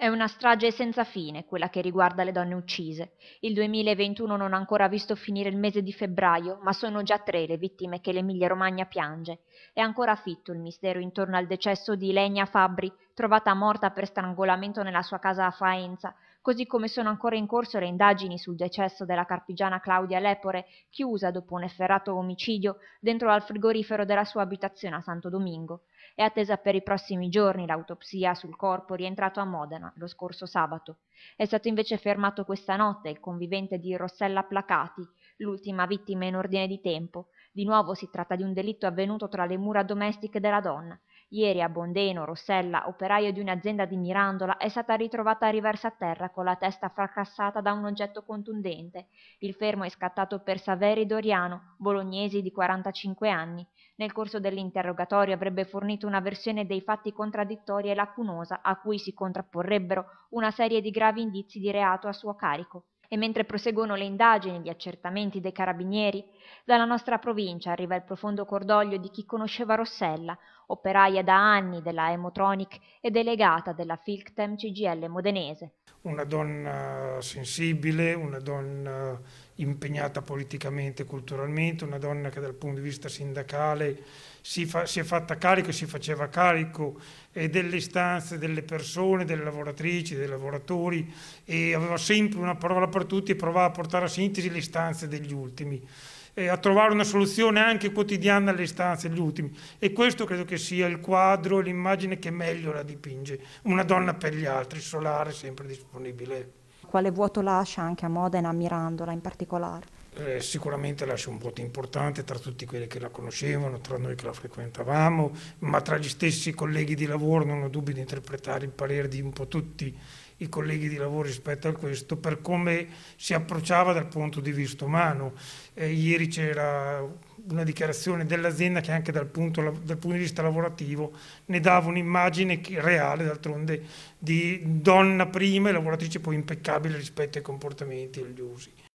È una strage senza fine quella che riguarda le donne uccise. Il 2021 non ha ancora visto finire il mese di febbraio, ma sono già tre le vittime che l'Emilia Romagna piange. È ancora fitto il mistero intorno al decesso di Legna Fabbri, trovata morta per strangolamento nella sua casa a Faenza, così come sono ancora in corso le indagini sul decesso della carpigiana Claudia Lepore, chiusa dopo un efferato omicidio dentro al frigorifero della sua abitazione a Santo Domingo. È attesa per i prossimi giorni l'autopsia sul corpo rientrato a Modena lo scorso sabato. È stato invece fermato questa notte il convivente di Rossella Placati, l'ultima vittima in ordine di tempo. Di nuovo si tratta di un delitto avvenuto tra le mura domestiche della donna Ieri a Bondeno, Rossella, operaio di un'azienda di Mirandola, è stata ritrovata a riversa a terra con la testa fracassata da un oggetto contundente. Il fermo è scattato per Saveri Doriano, bolognese di 45 anni. Nel corso dell'interrogatorio avrebbe fornito una versione dei fatti contraddittoria e lacunosa a cui si contrapporrebbero una serie di gravi indizi di reato a suo carico e mentre proseguono le indagini e gli accertamenti dei carabinieri, dalla nostra provincia arriva il profondo cordoglio di chi conosceva Rossella, operaia da anni della Emotronic e delegata della Filctem CGL modenese. Una donna sensibile, una donna impegnata politicamente e culturalmente, una donna che dal punto di vista sindacale si, fa, si è fatta carico e si faceva carico eh, delle istanze delle persone, delle lavoratrici, dei lavoratori e aveva sempre una parola per tutti e provava a portare a sintesi le istanze degli ultimi eh, a trovare una soluzione anche quotidiana alle istanze degli ultimi. E questo credo che sia il quadro, l'immagine che meglio la dipinge. Una donna per gli altri, solare, sempre disponibile quale vuoto lascia anche a Modena, ammirandola in particolare? Eh, sicuramente lascia un vuoto importante tra tutti quelli che la conoscevano, tra noi che la frequentavamo, ma tra gli stessi colleghi di lavoro non ho dubbi di interpretare il parere di un po' tutti i colleghi di lavoro rispetto a questo, per come si approcciava dal punto di vista umano. Eh, ieri c'era una dichiarazione dell'azienda che anche dal punto, dal punto, di vista lavorativo ne dava un'immagine reale, d'altronde, di donna prima e lavoratrice poi impeccabile rispetto ai comportamenti e agli usi.